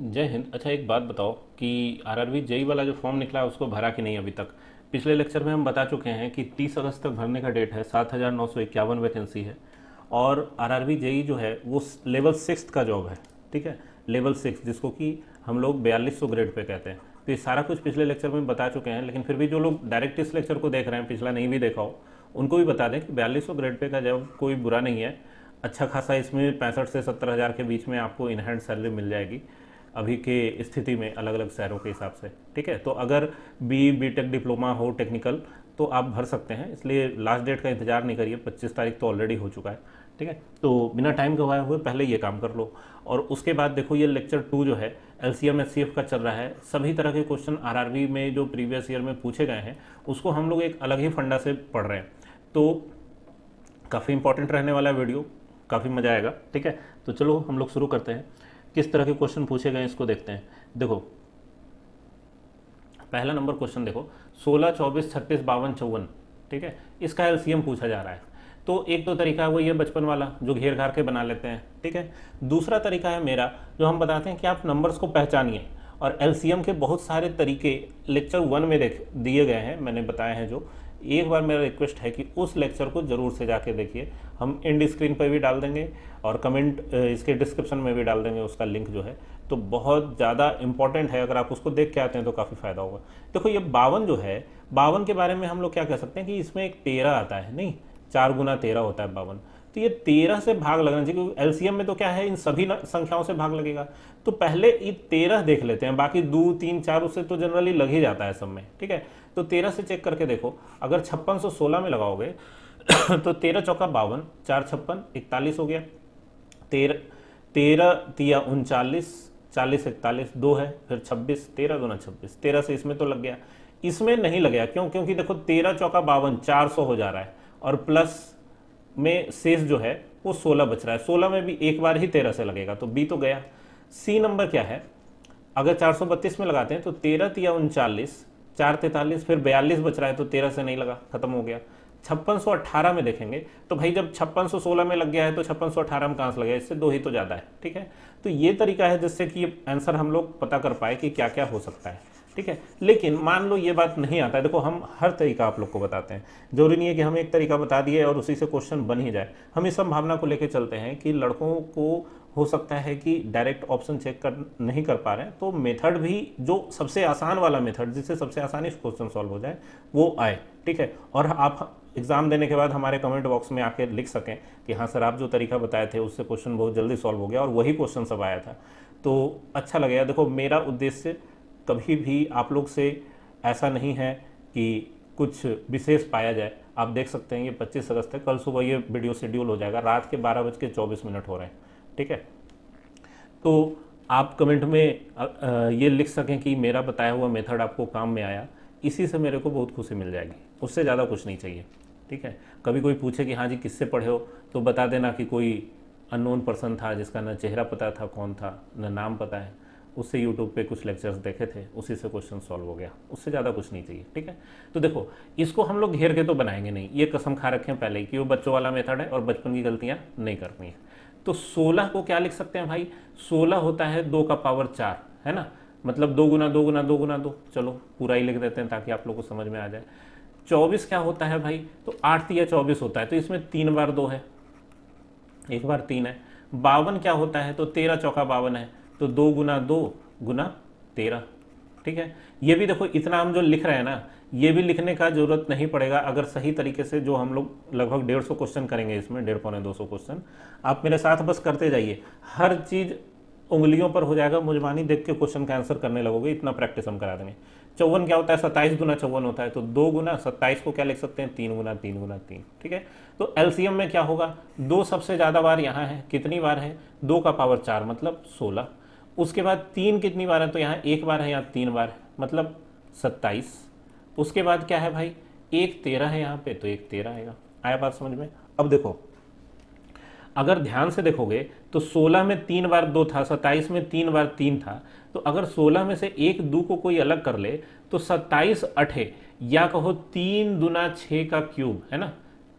जय हिंद अच्छा एक बात बताओ कि आरआरबी जई वाला जो फॉर्म निकला है उसको भरा कि नहीं अभी तक पिछले लेक्चर में हम बता चुके हैं कि 30 अगस्त तक भरने का डेट है सात हज़ार नौ सौ इक्यावन वैकेंसी है और आरआरबी जेई जो है वो लेवल सिक्स का जॉब है ठीक है लेवल सिक्स जिसको कि हम लोग बयालीस सौ ग्रेड पे कहते हैं तो ये सारा कुछ पिछले लेक्चर में बता चुके हैं लेकिन फिर भी जो लोग डायरेक्ट इस लेक्चर को देख रहे हैं पिछला नहीं भी देखा हो उनको भी बता दें कि बयालीस ग्रेड पे का जॉब कोई बुरा नहीं है अच्छा खासा इसमें पैंसठ से सत्तर हज़ार के बीच में आपको इनहैंड सैलरी मिल जाएगी अभी के स्थिति में अलग अलग शहरों के हिसाब से ठीक है तो अगर बी बी टेक डिप्लोमा हो टेक्निकल तो आप भर सकते हैं इसलिए लास्ट डेट का इंतजार नहीं करिए 25 तारीख तो ऑलरेडी हो चुका है ठीक है तो बिना टाइम गवाए हुए पहले ये काम कर लो और उसके बाद देखो ये लेक्चर टू जो है L C M S C F का चल रहा है सभी तरह के क्वेश्चन आर आर में जो प्रीवियस ईयर में पूछे गए हैं उसको हम लोग एक अलग ही फंडा से पढ़ रहे हैं तो काफ़ी इंपॉर्टेंट रहने वाला है वीडियो काफ़ी मज़ा आएगा ठीक है तो चलो हम लोग शुरू करते हैं किस तरह के क्वेश्चन पूछे गए इसको देखते हैं देखो पहला नंबर क्वेश्चन देखो सोलह चौबीस छत्तीस बावन चौवन ठीक है इसका एलसीएम पूछा जा रहा है तो एक तो तरीका है वो ये बचपन वाला जो घेर घार के बना लेते हैं ठीक है दूसरा तरीका है मेरा जो हम बताते हैं कि आप नंबर्स को पहचानिए और एलसीएम के बहुत सारे तरीके लेक्चर वन में देख दिए गए हैं मैंने बताए हैं जो एक बार मेरा रिक्वेस्ट है कि उस लेक्चर को ज़रूर से जाके देखिए हम एंड स्क्रीन पर भी डाल देंगे और कमेंट इसके डिस्क्रिप्शन में भी डाल देंगे उसका लिंक जो है तो बहुत ज़्यादा इंपॉर्टेंट है अगर आप उसको देख के आते हैं तो काफ़ी फ़ायदा होगा देखो ये बावन जो है बावन के बारे में हम लोग क्या कह सकते हैं कि इसमें एक तेरह आता है नहीं चार गुना तेरह होता है बावन तो ये तेरह से भाग लगना चाहिए क्योंकि एलसीएम में तो क्या है इन सभी संख्याओं से भाग लगेगा तो पहले ये तेरह देख लेते हैं बाकी दो तीन चार उससे तो जनरली लग ही जाता है सब में ठीक है तो तेरह से चेक करके देखो अगर छप्पन सौ सोलह में लगाओगे तो तेरह चौका बावन चार छप्पन इकतालीस हो गया तेरह तेरह तिया उनचालीस चालीस इकतालीस दो है फिर छब्बीस तेरह दो न छब्बीस तेरह से इसमें तो लग गया इसमें नहीं लग गया क्यों क्योंकि देखो तेरह चौका बावन चार सौ हो जा रहा है और प्लस में शेष जो है वो सोलह बच रहा है सोलह में भी एक बार ही तेरह से लगेगा तो बी तो गया सी नंबर क्या है अगर 432 में लगाते हैं तो तेरह या उनचालीस चार तैतालीस फिर बयालीस बच रहा है तो तेरह से नहीं लगा खत्म हो गया छप्पन में देखेंगे तो भाई जब छप्पन सोलह में लग गया है तो छप्पन अठारह में कहाँ से लगेगा इससे दो ही तो ज़्यादा है ठीक है तो ये तरीका है जिससे कि आंसर हम लोग पता कर पाए कि क्या क्या हो सकता है ठीक है लेकिन मान लो ये बात नहीं आता है देखो हम हर तरीका आप लोग को बताते हैं जरूरी नहीं है कि हम एक तरीका बता दिए और उसी से क्वेश्चन बन ही जाए हम इस संभावना को लेकर चलते हैं कि लड़कों को हो सकता है कि डायरेक्ट ऑप्शन चेक कर नहीं कर पा रहे हैं तो मेथड भी जो सबसे आसान वाला मेथड जिससे सबसे आसानी से क्वेश्चन सॉल्व हो जाए वो आए ठीक है और आप एग्ज़ाम देने के बाद हमारे कमेंट बॉक्स में आके लिख सकें कि हाँ सर आप जो तरीका बताए थे उससे क्वेश्चन बहुत जल्दी सॉल्व हो गया और वही क्वेश्चन सब आया था तो अच्छा लगेगा देखो मेरा उद्देश्य कभी भी आप लोग से ऐसा नहीं है कि कुछ विशेष पाया जाए आप देख सकते हैं ये 25 अगस्त है कल सुबह ये वीडियो शेड्यूल हो जाएगा रात के बारह बज के चौबीस मिनट हो रहे हैं ठीक है तो आप कमेंट में ये लिख सकें कि मेरा बताया हुआ मेथड आपको काम में आया इसी से मेरे को बहुत खुशी मिल जाएगी उससे ज़्यादा कुछ नहीं चाहिए ठीक है कभी कोई पूछे कि हाँ जी किससे पढ़े हो तो बता देना कि कोई अननोन पर्सन था जिसका ना चेहरा पता था कौन था ना नाम पता है उससे यूट्यूब पे कुछ लेक्चर्स देखे थे उसी से क्वेश्चन सॉल्व हो गया उससे ज़्यादा कुछ नहीं चाहिए ठीक है तो देखो इसको हम लोग घेर के तो बनाएंगे नहीं ये कसम खा रखे हैं पहले ही कि वो बच्चों वाला मेथड है और बचपन की गलतियाँ नहीं करनी है तो सोलह को क्या लिख सकते हैं भाई सोलह होता है दो का पावर चार है ना मतलब दो गुना दो गुना दो गुना दो चलो पूरा ही लिख देते हैं ताकि आप लोग को समझ में आ जाए चौबीस क्या होता है भाई तो आठ या चौबीस होता है तो इसमें तीन बार दो है एक बार तीन है बावन क्या होता है तो तेरह चौका बावन है तो दो गुना दो गुना तेरह ठीक है ये भी देखो इतना हम जो लिख रहे हैं ना ये भी लिखने का जरूरत नहीं पड़ेगा अगर सही तरीके से जो हम लोग लगभग डेढ़ सौ क्वेश्चन करेंगे इसमें डेढ़ पौने दो सौ क्वेश्चन आप मेरे साथ बस करते जाइए हर चीज़ उंगलियों पर हो जाएगा मुझमानी देख के क्वेश्चन का आंसर करने लगोगे इतना प्रैक्टिस हम करा देंगे चौवन क्या होता है सत्ताईस गुना चौवन होता है तो दो गुना सत्ताईस को क्या लिख सकते हैं तीन गुना तीन गुना तीन ठीक है तो एलसीएम में क्या होगा दो सबसे ज़्यादा बार यहाँ है कितनी बार है दो का पावर चार मतलब सोलह उसके बाद तीन कितनी बार है तो यहाँ एक बार है यहाँ तीन बार है मतलब सत्ताईस उसके बाद क्या है भाई एक तेरह है यहाँ पे तो एक तेरह आएगा आया बात समझ में अब देखो अगर ध्यान से देखोगे तो 16 में तीन बार दो था 27 में तीन बार तीन था तो अगर 16 में से एक दो को कोई अलग कर ले तो 27 अठे या कहो तीन दुना छ का क्यूब है ना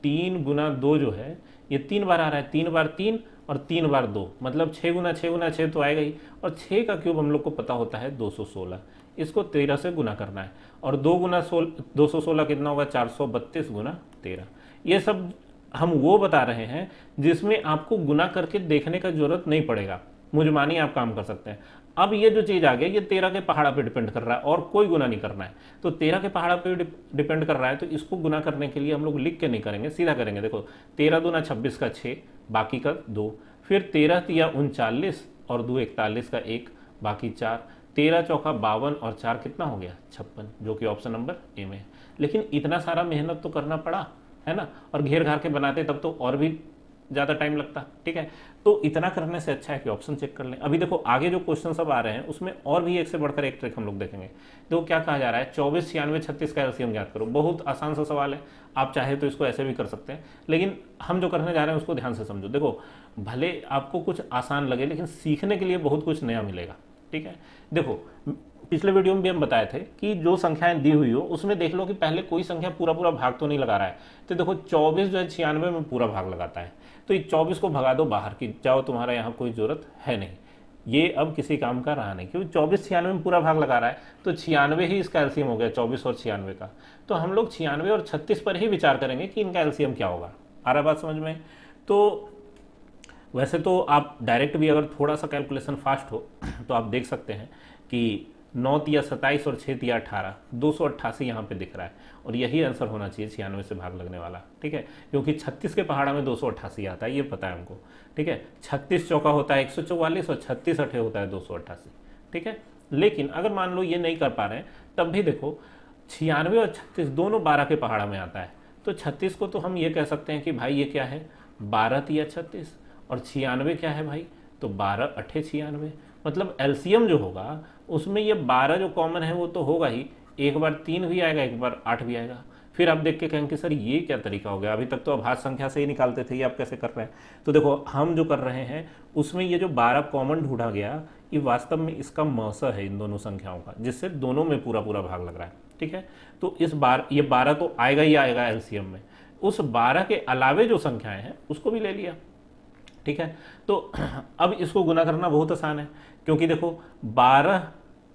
तीन गुना दो जो है ये तीन बार आ रहा है तीन बार तीन और तीन बार दो मतलब छः गुना छः गुना छः तो आएगा ही और छः का क्यूब हम लोग को पता होता है दो सौ सोलह इसको तेरह से गुना करना है और दो गुना सोल दो सौ सोलह कितना होगा चार सौ बत्तीस गुना तेरह ये सब हम वो बता रहे हैं जिसमें आपको गुना करके देखने का जरूरत नहीं पड़ेगा मुझे मानिए आप काम कर सकते हैं अब ये जो चीज़ आ गई ये तेरह के पहाड़ा पे डिपेंड कर रहा है और कोई गुना नहीं करना है तो तेरह के पहाड़ा पे डिपेंड कर रहा है तो इसको गुना करने के लिए हम लोग लिख के नहीं करेंगे सीधा करेंगे देखो तेरह दो ना छब्बीस का छः बाकी का दो फिर तेरह तिया उनचालीस और दो इकतालीस का एक बाकी चार तेरह चौका बावन और चार कितना हो गया छप्पन जो कि ऑप्शन नंबर ए में है लेकिन इतना सारा मेहनत तो करना पड़ा है ना और घेर घार के बनाते तब तो और भी ज़्यादा टाइम लगता ठीक है तो इतना करने से अच्छा है कि ऑप्शन चेक कर लें अभी देखो आगे जो क्वेश्चन सब आ रहे हैं उसमें और भी एक से बढ़कर एक ट्रिक हम लोग देखेंगे देखो क्या कहा जा रहा है चौबीस छियानवे छत्तीस का एलसीएम ज्ञात करो बहुत आसान सा सवाल है आप चाहे तो इसको ऐसे भी कर सकते हैं लेकिन हम जो करने जा रहे हैं उसको ध्यान से समझो देखो भले आपको कुछ आसान लगे लेकिन सीखने के लिए बहुत कुछ नया मिलेगा ठीक है देखो पिछले वीडियो में भी हम बताए थे कि जो संख्याएं दी हुई हो उसमें देख लो कि पहले कोई संख्या पूरा पूरा भाग तो नहीं लगा रहा है तो देखो 24 जो है छियानवे में पूरा भाग लगाता है तो ये चौबीस को भगा दो बाहर की जाओ तुम्हारा यहाँ कोई ज़रूरत है नहीं ये अब किसी काम का रहा नहीं क्योंकि चौबीस छियानवे में पूरा भाग लगा रहा है तो छियानवे ही इसका एल्सियम हो गया चौबीस और छियानवे का तो हम लोग छियानवे और छत्तीस पर ही विचार करेंगे कि इनका एल्सियम क्या होगा आ रहा बात समझ में तो वैसे तो आप डायरेक्ट भी अगर थोड़ा सा कैलकुलेशन फास्ट हो तो आप देख सकते हैं कि नौ तिया सत्ताईस और छः तिया अठारह दो सौ अट्ठासी यहाँ पर दिख रहा है और यही आंसर होना चाहिए छियानवे से भाग लगने वाला ठीक है क्योंकि छत्तीस के पहाड़ा में दो सौ अट्ठासी आता है ये पता है हमको ठीक है छत्तीस चौका होता है एक सौ चौवालीस और छत्तीस अठे होता है दो सौ अट्ठासी ठीक है लेकिन अगर मान लो ये नहीं कर पा रहे हैं तब भी देखो छियानवे और छत्तीस दोनों बारह के पहाड़ा में आता है तो छत्तीस को तो हम ये कह सकते हैं कि भाई ये क्या है बारह तिया छत्तीस और छियानवे क्या है भाई तो बारह अठे छियानवे मतलब एल्सियम जो होगा उसमें ये बारह जो कॉमन है वो तो होगा ही एक बार तीन भी आएगा एक बार आठ भी आएगा फिर आप देख के कहेंगे सर ये क्या तरीका हो गया अभी तक तो आप हाथ संख्या से ही निकालते थे ये आप कैसे कर रहे हैं तो देखो हम जो कर रहे हैं उसमें ये जो बारह कॉमन ढूंढा गया ये वास्तव में इसका मौसा है इन दोनों संख्याओं का जिससे दोनों में पूरा पूरा भाग लग रहा है ठीक है तो इस बार ये बारह तो आएगा ही आएगा एल में उस बारह के अलावे जो संख्याएं हैं उसको भी ले लिया ठीक है तो अब इसको गुना करना बहुत आसान है क्योंकि देखो बारह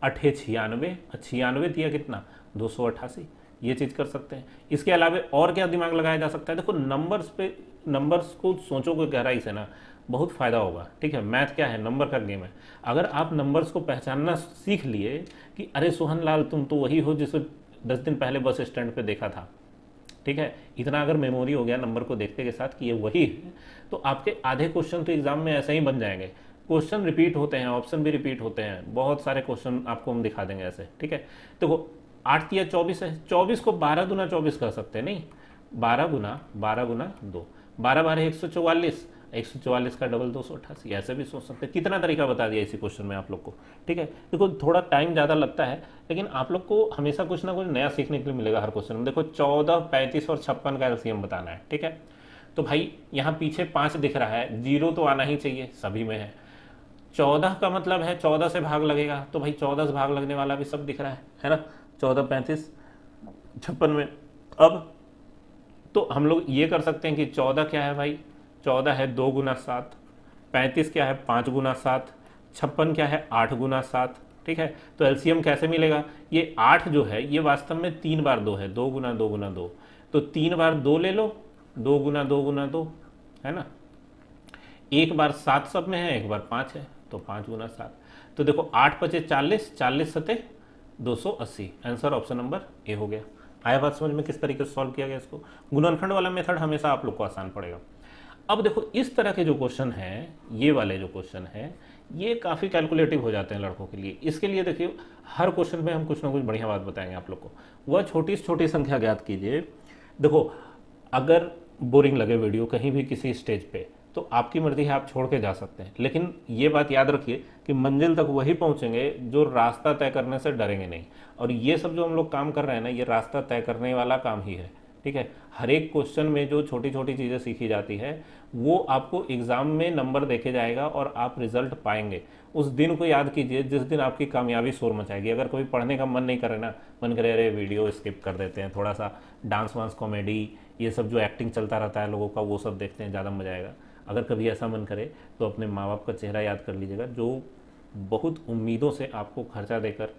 अठे छियानवे छियानवे दिया कितना दो सौ अट्ठासी ये चीज़ कर सकते हैं इसके अलावा और क्या दिमाग लगाया जा सकता है देखो नंबर्स पे नंबर्स को सोचोगे गहराई से ना बहुत फ़ायदा होगा ठीक है मैथ क्या है नंबर का गेम है अगर आप नंबर्स को पहचानना सीख लिए कि अरे सोहन लाल तुम तो वही हो जिसे दस दिन पहले बस स्टैंड पे देखा था ठीक है इतना अगर मेमोरी हो गया नंबर को देखते के साथ कि ये वही है तो आपके आधे क्वेश्चन तो एग्ज़ाम में ऐसे ही बन जाएंगे क्वेश्चन रिपीट होते हैं ऑप्शन भी रिपीट होते हैं बहुत सारे क्वेश्चन आपको हम दिखा देंगे ऐसे ठीक है देखो आठ या चौबीस है चौबीस को बारह गुना चौबीस कर सकते हैं नहीं बारह गुना बारह गुना दो बारह बारह एक सौ चौवालीस एक सौ चौवालीस का डबल दो सौ अट्ठासी ऐसे भी सोच सकते हैं कितना तरीका बता दिया इसी क्वेश्चन में आप लोग को ठीक है देखो थोड़ा टाइम ज़्यादा लगता है लेकिन आप लोग को हमेशा कुछ ना कुछ नया सीखने के लिए मिलेगा हर क्वेश्चन में देखो चौदह पैंतीस और छप्पन का एलसीएम बताना है ठीक है तो भाई यहाँ पीछे पाँच दिख रहा है जीरो तो आना ही चाहिए सभी में है चौदह का मतलब है चौदह से भाग लगेगा तो भाई चौदह से भाग लगने वाला भी सब दिख रहा है है ना चौदह पैंतीस छप्पन में अब तो हम लोग ये कर सकते हैं कि चौदह क्या है भाई चौदह है दो गुना सात पैंतीस क्या है पाँच गुना सात छप्पन क्या है आठ गुना सात ठीक है तो एलसीएम कैसे मिलेगा ये आठ जो है ये वास्तव में तीन बार दो है दो गुना दो गुना दो तो तीन बार दो ले लो दो गुना दो गुना दो है ना एक बार सात सब में है एक बार पाँच है तो पाँच गुना सात तो देखो आठ पचे चालीस चालीस सते दो सौ अस्सी आंसर ऑप्शन नंबर ए हो गया आया बात समझ में किस तरीके से सॉल्व किया गया इसको गुणनखंड वाला मेथड हमेशा आप लोग को आसान पड़ेगा अब देखो इस तरह के जो क्वेश्चन हैं ये वाले जो क्वेश्चन हैं ये काफ़ी कैलकुलेटिव हो जाते हैं लड़कों के लिए इसके लिए देखिए हर क्वेश्चन में हम कुछ ना कुछ बढ़िया बात बताएंगे आप लोग को वह छोटी से छोटी संख्या ज्ञात कीजिए देखो अगर बोरिंग लगे वीडियो कहीं भी किसी स्टेज पे तो आपकी मर्ज़ी है आप छोड़ के जा सकते हैं लेकिन ये बात याद रखिए कि मंजिल तक वही पहुंचेंगे जो रास्ता तय करने से डरेंगे नहीं और ये सब जो हम लोग काम कर रहे हैं ना ये रास्ता तय करने वाला काम ही है ठीक है हर एक क्वेश्चन में जो छोटी छोटी चीज़ें सीखी जाती है वो आपको एग्ज़ाम में नंबर देखे जाएगा और आप रिजल्ट पाएंगे उस दिन को याद कीजिए जिस दिन आपकी कामयाबी शोर मचाएगी अगर कभी पढ़ने का मन नहीं करे ना मन करे अरे वीडियो स्किप कर देते हैं थोड़ा सा डांस वांस कॉमेडी ये सब जो एक्टिंग चलता रहता है लोगों का वो सब देखते हैं ज़्यादा मजा आएगा अगर कभी ऐसा मन करे तो अपने माँ बाप का चेहरा याद कर लीजिएगा जो बहुत उम्मीदों से आपको खर्चा देकर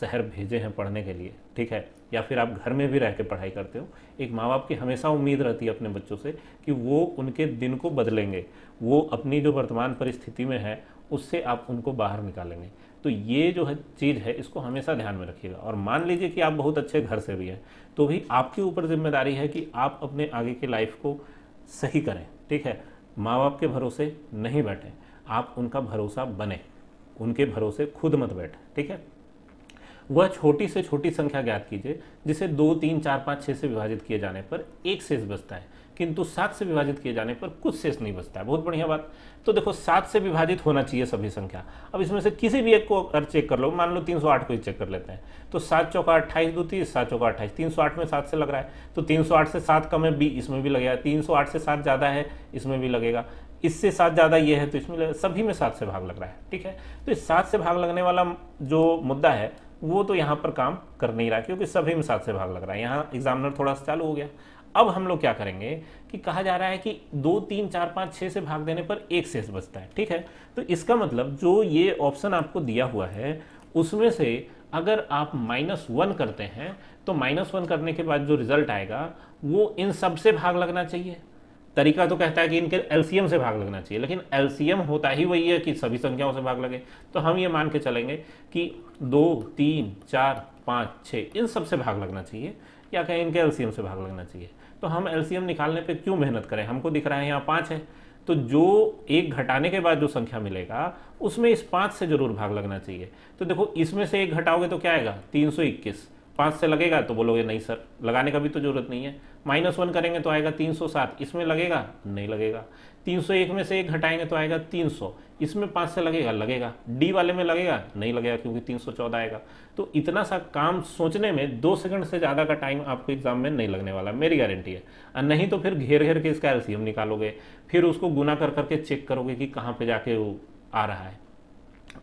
शहर भेजे हैं पढ़ने के लिए ठीक है या फिर आप घर में भी रह कर पढ़ाई करते हो एक माँ बाप की हमेशा उम्मीद रहती है अपने बच्चों से कि वो उनके दिन को बदलेंगे वो अपनी जो वर्तमान परिस्थिति में है उससे आप उनको बाहर निकालेंगे तो ये जो है चीज़ है इसको हमेशा ध्यान में रखिएगा और मान लीजिए कि आप बहुत अच्छे घर से भी हैं तो भी आपके ऊपर जिम्मेदारी है कि आप अपने आगे की लाइफ को सही करें ठीक है माँ बाप के भरोसे नहीं बैठें आप उनका भरोसा बने उनके भरोसे खुद मत बैठे ठीक है वह छोटी से छोटी संख्या ज्ञात कीजिए जिसे दो तीन चार पाँच छः से विभाजित किए जाने पर एक शेष बचता है किंतु सात से विभाजित किए जाने पर कुछ शेष नहीं बचता है बहुत बढ़िया बात तो देखो सात से विभाजित होना चाहिए सभी संख्या अब इसमें से किसी भी एक को अगर चेक कर लो मान लो 308 को ही चेक कर लेते हैं तो सात चौका अट्ठाईस दो तीस सात चौका अट्ठाईस तीन सौ आठ में सात से लग रहा है तो तीन सौ आठ से सात कम है बी इसमें भी लगेगा तीन सौ आठ से सात ज़्यादा है इसमें भी लगेगा इससे सात ज़्यादा ये है तो इसमें सभी में सात से भाग लग रहा है ठीक है तो इस सात से भाग लगने वाला जो मुद्दा है वो तो यहाँ पर काम कर नहीं रहा क्योंकि सभी में सात से भाग लग रहा है यहाँ एग्जामिनर थोड़ा सा चालू हो गया अब हम लोग क्या करेंगे कि कहा जा रहा है कि दो तीन चार पाँच छः से भाग देने पर एक शेष बचता है ठीक है तो इसका मतलब जो ये ऑप्शन आपको दिया हुआ है उसमें से अगर आप माइनस वन करते हैं तो माइनस वन करने के बाद जो रिजल्ट आएगा वो इन सब से भाग लगना चाहिए तरीका तो कहता है कि इनके एलसीएम से भाग लगना चाहिए लेकिन एलसीएम होता ही वही है कि सभी संख्याओं से भाग लगे तो हम ये मान के चलेंगे कि दो तीन चार पाँच छः इन सब से भाग लगना चाहिए या कहें इनके एलसीएम से भाग लगना चाहिए तो हम एलसीएम निकालने पे क्यों मेहनत करें हमको दिख रहा है यहाँ पाँच है तो जो एक घटाने के बाद जो संख्या मिलेगा उसमें इस पाँच से जरूर भाग लगना चाहिए तो देखो इसमें से एक घटाओगे तो क्या आएगा तीन सौ इक्कीस से लगेगा तो बोलोगे नहीं सर लगाने का भी तो जरूरत नहीं है माइनस वन करेंगे तो आएगा तीन सौ सात इसमें लगेगा नहीं लगेगा 301 में से एक घटाएंगे तो आएगा 300 इसमें पाँच से लगेगा लगेगा डी वाले में लगेगा नहीं लगेगा क्योंकि 314 आएगा तो इतना सा काम सोचने में दो सेकंड से ज़्यादा का टाइम आपको एग्जाम में नहीं लगने वाला मेरी गारंटी है और नहीं तो फिर घेर घेर के इसका एल्सियम निकालोगे फिर उसको गुना कर करके चेक करोगे कि कहाँ पर जाके वो आ रहा है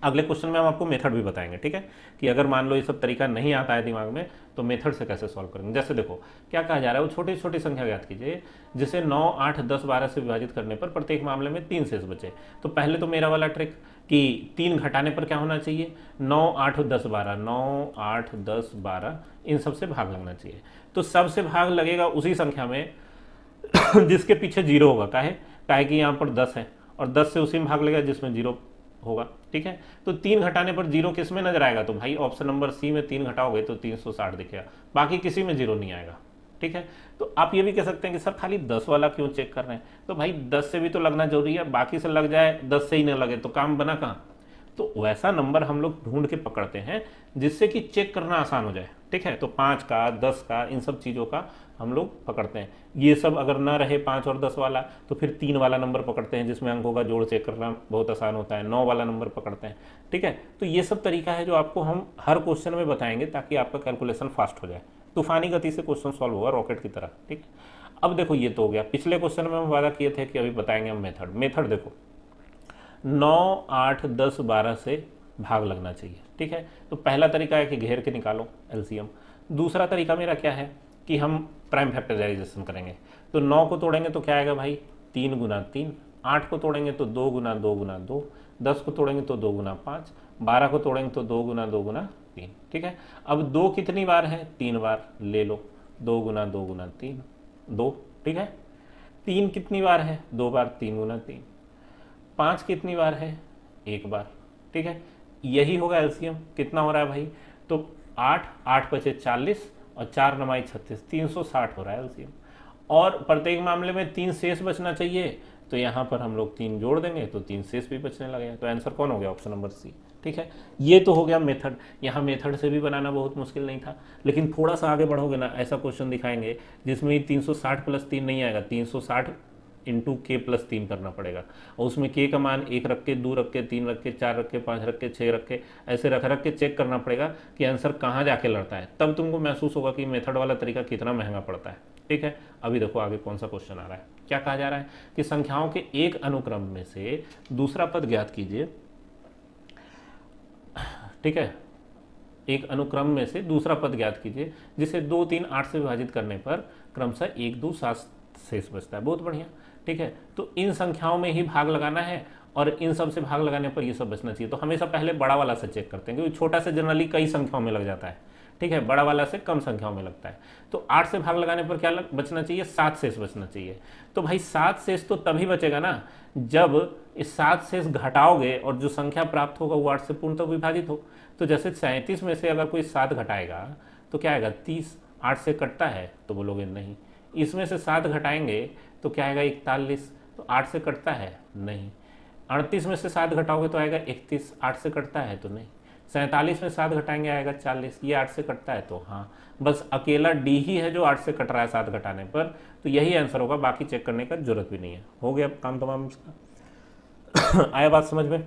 अगले क्वेश्चन में हम आपको मेथड भी बताएंगे ठीक है कि अगर मान लो ये सब तरीका नहीं आता है दिमाग में तो मेथड से कैसे सॉल्व करेंगे जैसे देखो क्या कहा जा रहा है वो छोटी छोटी संख्या ज्ञात कीजिए जिसे नौ आठ दस बारह से विभाजित करने पर प्रत्येक मामले में तीन शेष बचे तो पहले तो मेरा वाला ट्रिक कि तीन घटाने पर क्या होना चाहिए नौ आठ दस बारह नौ आठ दस बारह इन सबसे भाग लगना चाहिए तो सबसे भाग लगेगा उसी संख्या में जिसके पीछे जीरो होगा काहे काहे कि यहाँ पर दस है और दस से उसी में भाग लगेगा जिसमें जीरो होगा ठीक है तो तीन घटाने पर जीरो किस में नजर आएगा तो भाई ऑप्शन नंबर सी में तीन घटाओगे तो तीन सौ साठ दिखेगा बाकी किसी में जीरो नहीं आएगा ठीक है तो आप ये भी कह सकते हैं कि सर खाली दस वाला क्यों चेक कर रहे हैं तो भाई दस से भी तो लगना जरूरी है बाकी से लग जाए दस से ही ना लगे तो काम बना कहाँ तो वैसा नंबर हम लोग ढूंढ के पकड़ते हैं जिससे कि चेक करना आसान हो जाए ठीक है तो पाँच का दस का इन सब चीज़ों का हम लोग पकड़ते हैं ये सब अगर ना रहे पाँच और दस वाला तो फिर तीन वाला नंबर पकड़ते हैं जिसमें अंकों का जोड़ चेक करना बहुत आसान होता है नौ वाला नंबर पकड़ते हैं ठीक है तो ये सब तरीका है जो आपको हम हर क्वेश्चन में बताएंगे ताकि आपका कैलकुलेशन फास्ट हो जाए तूफानी गति से क्वेश्चन सॉल्व होगा रॉकेट की तरह ठीक है अब देखो ये तो हो गया पिछले क्वेश्चन में हम वादा किए थे कि अभी बताएंगे हम मेथड मेथड देखो नौ आठ दस बारह से भाग लगना चाहिए ठीक है तो पहला तरीका है कि घेर के निकालो एल दूसरा तरीका मेरा क्या है कि हम प्राइम फैक्टराइजेशन करेंगे तो नौ को तोड़ेंगे तो क्या आएगा भाई तीन गुना तीन आठ को तोड़ेंगे तो दो गुना दो गुना दो दस को तोड़ेंगे तो दो गुना पाँच बारह को तोड़ेंगे तो दो गुना दो गुना तीन ठीक है अब दो कितनी बार है तीन बार ले लो दो गुना दो गुना तीन दो ठीक है तीन कितनी बार है दो बार तीन गुना तीन पाँच कितनी बार है एक बार ठीक है यही होगा एलसीएम कितना हो रहा है भाई तो आठ आठ पचे चालीस और चार नमाई छत्तीस तीन सौ साठ हो रहा है एलसीएम और प्रत्येक मामले में तीन शेष बचना चाहिए तो यहाँ पर हम लोग तीन जोड़ देंगे तो तीन शेष भी बचने लगे तो आंसर कौन हो गया ऑप्शन नंबर सी ठीक है ये तो हो गया मेथड यहाँ मेथड से भी बनाना बहुत मुश्किल नहीं था लेकिन थोड़ा सा आगे बढ़ोगे ना ऐसा क्वेश्चन दिखाएंगे जिसमें साठ प्लस तीन नहीं आएगा साठ इंटू के प्लस तीन करना पड़ेगा और उसमें के का मान एक रख के दो रख के तीन रख के चार रख के पाँच रख के छः रख के ऐसे रख रख के चेक करना पड़ेगा कि आंसर कहाँ जाके लड़ता है तब तुमको महसूस होगा कि मेथड वाला तरीका कितना महंगा पड़ता है ठीक है अभी देखो आगे कौन सा क्वेश्चन आ रहा है क्या कहा जा रहा है कि संख्याओं के एक अनुक्रम में से दूसरा पद ज्ञात कीजिए ठीक है एक अनुक्रम में से दूसरा पद ज्ञात कीजिए जिसे दो तीन आठ से विभाजित करने पर क्रमशः एक दो सात शेष बचता है बहुत बढ़िया ठीक है तो इन संख्याओं में ही भाग लगाना है और इन सब से भाग लगाने पर ये सब बचना चाहिए तो हमेशा पहले बड़ा वाला से चेक करते हैं क्योंकि छोटा से जनरली कई संख्याओं में लग जाता है ठीक है बड़ा वाला से कम संख्याओं में लगता है तो आठ से भाग लगाने पर क्या लग, बचना चाहिए सात शेष बचना चाहिए तो भाई सात शेष तो तभी बचेगा ना जब इस सात शेष घटाओगे और जो संख्या प्राप्त होगा वो आठ से पूर्णतः तो विभाजित हो तो जैसे सैंतीस में से अगर कोई सात घटाएगा तो क्या आएगा तीस आठ से कटता है तो बोलोगे नहीं इसमें से सात घटाएंगे तो क्या आएगा इकतालीस तो आठ से कटता है नहीं अड़तीस में से सात घटाओगे तो आएगा इकतीस आठ से कटता है तो नहीं सैंतालीस में सात घटाएंगे आएगा चालीस ये आठ से कटता है तो हाँ बस अकेला डी ही है जो आठ से कट रहा है सात घटाने पर तो यही आंसर होगा बाकी चेक करने का जरूरत भी नहीं है हो गया काम तमाम इसका आया बात समझ में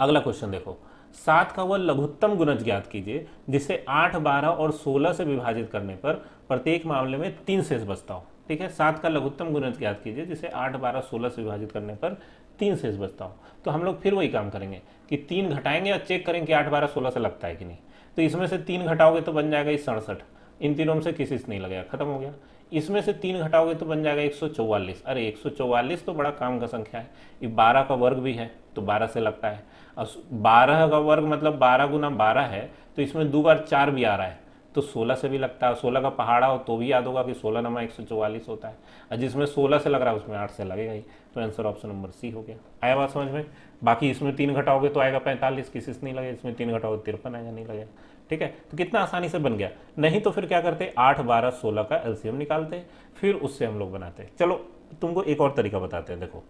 अगला क्वेश्चन देखो सात का वह लघुत्तम गुणज ज्ञात कीजिए जिसे आठ बारह और सोलह से विभाजित करने पर प्रत्येक मामले में तीन शेष बचता हो ठीक है सात का लघुत्तम गुणज ज्ञात कीजिए जिसे आठ बारह सोलह से विभाजित करने पर तीन से बचता हो तो हम लोग फिर वही काम करेंगे कि तीन घटाएंगे और चेक करेंगे कि आठ बारह सोलह से लगता है कि नहीं तो इसमें से तीन घटाओगे तो बन जाएगा सड़सठ इन तीनों में से किसी से नहीं लगेगा खत्म हो गया इसमें से तीन घटाओगे तो बन जाएगा एक अरे एक तो बड़ा काम का संख्या है ये बारह का वर्ग भी है तो बारह से लगता है और बारह का वर्ग मतलब बारह गुना बारह है तो इसमें दो बार चार भी आ रहा है तो 16 से भी लगता है 16 का पहाड़ा हो तो भी याद होगा कि 16 नंबर एक होता है और जिसमें 16 से लग रहा है उसमें 8 से लगेगा ही तो आंसर ऑप्शन नंबर सी हो गया आया बात समझ में बाकी इसमें तीन घटाओगे तो आएगा पैंतालीस किसी से नहीं लगेगा इसमें तीन घटाओगे तो तिरपन आएगा नहीं लगेगा ठीक है तो कितना आसानी से बन गया नहीं तो फिर क्या करते आठ बारह सोलह का एलसीएम निकालते फिर उससे हम लोग बनाते चलो तुमको एक और तरीका बताते हैं देखो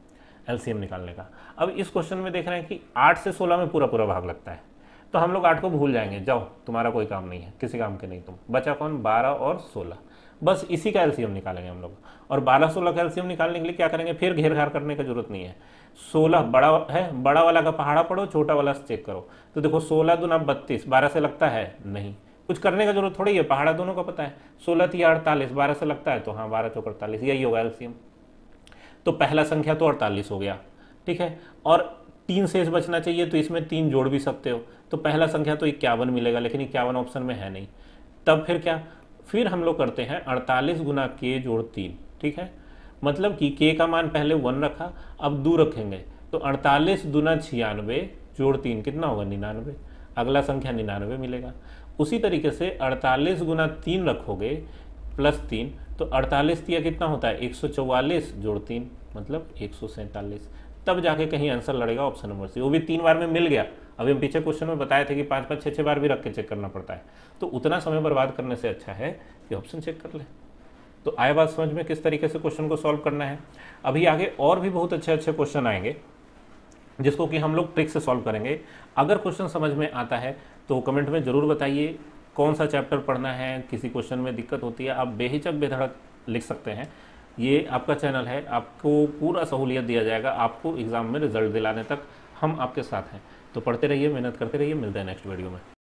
एलसीएम निकालने का अब इस क्वेश्चन में देख रहे हैं कि आठ से सोलह में पूरा पूरा भाग लगता है तो हम लोग आठ को भूल जाएंगे जाओ तुम्हारा कोई काम नहीं है किसी काम के नहीं तुम बचा कौन बारह और सोलह बस इसी का एल्सियम निकालेंगे हम लोग और बारह सोलह का एल्सियम निकालने के लिए क्या करेंगे फिर घेर घार करने की जरूरत नहीं है सोलह बड़ा है बड़ा वाला का पहाड़ा पढ़ो छोटा वाला चेक करो तो देखो सोलह दूना बत्तीस बारह से लगता है नहीं कुछ करने का जरूरत थोड़ी है पहाड़ा दोनों का पता है सोलह थी अड़तालीस बारह से लगता है तो हाँ बारह चौक अड़तालीस यही होगा एल्सियम तो पहला संख्या तो अड़तालीस हो गया ठीक है और तीन शेष बचना चाहिए तो इसमें तीन जोड़ भी सकते हो तो पहला संख्या तो इक्यावन मिलेगा लेकिन इक्यावन ऑप्शन में है नहीं तब फिर क्या फिर हम लोग करते हैं अड़तालीस गुना के जोड़ तीन ठीक है मतलब कि के का मान पहले वन रखा अब दो रखेंगे तो अड़तालीस गुना छियानवे जोड़ तीन कितना होगा निन्यानवे अगला संख्या निन्यानवे मिलेगा उसी तरीके से अड़तालीस गुना तीन रखोगे प्लस तीन तो अड़तालीस दिया कितना होता है एक सौ जोड़ तीन मतलब एक सौ तब जाके कहीं आंसर लड़ेगा ऑप्शन नंबर सी वो भी तीन बार में मिल गया अभी हम पीछे क्वेश्चन में बताए थे कि पाँच पाँच छः छः बार भी रख के चेक करना पड़ता है तो उतना समय बर्बाद करने से अच्छा है कि ऑप्शन चेक कर लें तो आए बात समझ में किस तरीके से क्वेश्चन को सॉल्व करना है अभी आगे और भी बहुत अच्छे अच्छे क्वेश्चन आएंगे जिसको कि हम लोग ट्रिक से सॉल्व करेंगे अगर क्वेश्चन समझ में आता है तो कमेंट में ज़रूर बताइए कौन सा चैप्टर पढ़ना है किसी क्वेश्चन में दिक्कत होती है आप बेहिचक बेधड़क लिख सकते हैं ये आपका चैनल है आपको पूरा सहूलियत दिया जाएगा आपको एग्ज़ाम में रिजल्ट दिलाने तक हम आपके साथ हैं तो पढ़ते रहिए मेहनत करते रहिए मिलते हैं नेक्स्ट वीडियो में